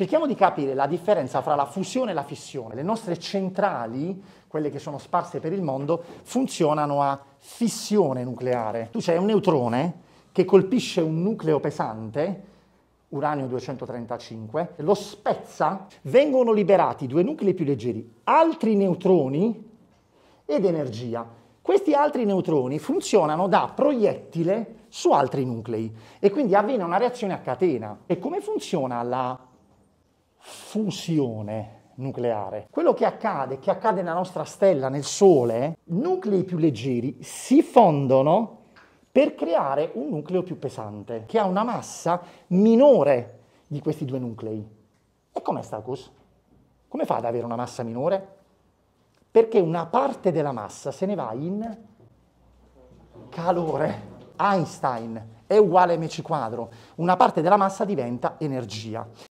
Cerchiamo di capire la differenza fra la fusione e la fissione. Le nostre centrali, quelle che sono sparse per il mondo, funzionano a fissione nucleare. Tu c'è un neutrone che colpisce un nucleo pesante, uranio 235, lo spezza, vengono liberati due nuclei più leggeri, altri neutroni ed energia. Questi altri neutroni funzionano da proiettile su altri nuclei e quindi avviene una reazione a catena. E come funziona la fusione nucleare. Quello che accade, che accade nella nostra stella, nel Sole, nuclei più leggeri si fondono per creare un nucleo più pesante, che ha una massa minore di questi due nuclei. E com'è Stacus? Come fa ad avere una massa minore? Perché una parte della massa se ne va in calore. Einstein è uguale a mc quadro. Una parte della massa diventa energia.